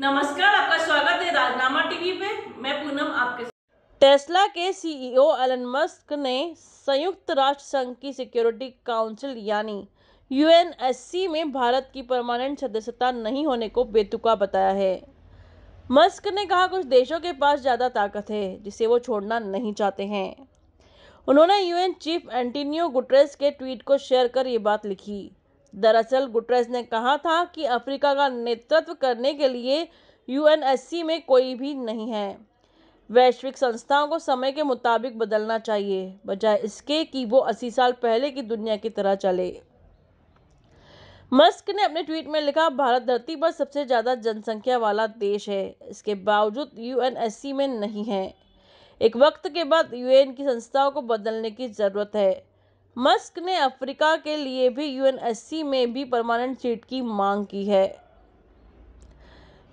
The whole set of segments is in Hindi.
नमस्कार आपका स्वागत है राजनामा टीवी पे मैं पूनम आपके टेस्ला के सीईओ एलन मस्क ने संयुक्त राष्ट्र संघ की सिक्योरिटी काउंसिल यानी यूएनएससी में भारत की परमानेंट सदस्यता नहीं होने को बेतुका बताया है मस्क ने कहा कुछ देशों के पास ज़्यादा ताकत है जिसे वो छोड़ना नहीं चाहते हैं उन्होंने यूएन चीफ एंटीनियो गुटरेस के ट्वीट को शेयर कर ये बात लिखी दरअसल गुटरेस ने कहा था कि अफ्रीका का नेतृत्व करने के लिए यूएनएससी में कोई भी नहीं है वैश्विक संस्थाओं को समय के मुताबिक बदलना चाहिए बजाय इसके कि वो अस्सी साल पहले की दुनिया की तरह चले मस्क ने अपने ट्वीट में लिखा भारत धरती पर सबसे ज़्यादा जनसंख्या वाला देश है इसके बावजूद यूएनएससी में नहीं है एक वक्त के बाद यूएन की संस्थाओं को बदलने की ज़रूरत है मस्क ने अफ्रीका के लिए भी यूएनएससी में भी परमानेंट सीट की मांग की है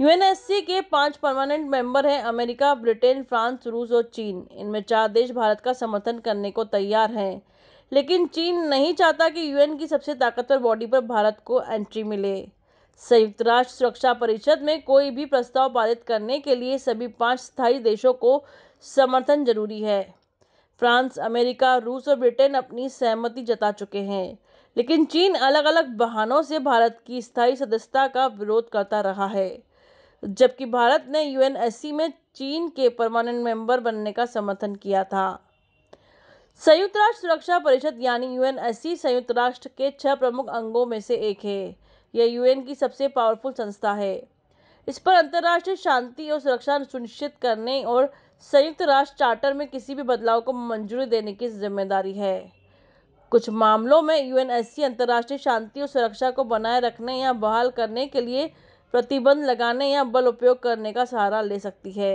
यूएनएससी के पांच परमानेंट मेंबर हैं अमेरिका ब्रिटेन फ्रांस रूस और चीन इनमें चार देश भारत का समर्थन करने को तैयार हैं लेकिन चीन नहीं चाहता कि यूएन की सबसे ताकतवर बॉडी पर भारत को एंट्री मिले संयुक्त राष्ट्र सुरक्षा परिषद में कोई भी प्रस्ताव पारित करने के लिए सभी पांच स्थायी देशों को समर्थन जरूरी है फ्रांस अमेरिका रूस और ब्रिटेन अपनी सहमति जता चुके हैं लेकिन चीन अलग अलग बहानों से भारत की स्थायी सदस्यता का विरोध करता रहा है जबकि भारत ने यू में चीन के परमानेंट मेंबर बनने का समर्थन किया था संयुक्त राष्ट्र सुरक्षा परिषद यानी यू संयुक्त राष्ट्र के छह प्रमुख अंगों में से एक है यह यू की सबसे पावरफुल संस्था है इस पर अंतर्राष्ट्रीय शांति और सुरक्षा सुनिश्चित करने और संयुक्त राष्ट्र चार्टर में किसी भी बदलाव को मंजूरी देने की जिम्मेदारी है कुछ मामलों में यू अंतर्राष्ट्रीय शांति और सुरक्षा को बनाए रखने या बहाल करने के लिए प्रतिबंध लगाने या बल उपयोग करने का सहारा ले सकती है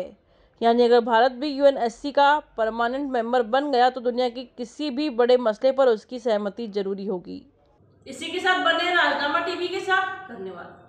यानी अगर भारत भी यू का परमानेंट मेंबर बन गया तो दुनिया के किसी भी बड़े मसले पर उसकी सहमति जरूरी होगी इसी के साथ बने राजनामा टीवी के साथ धन्यवाद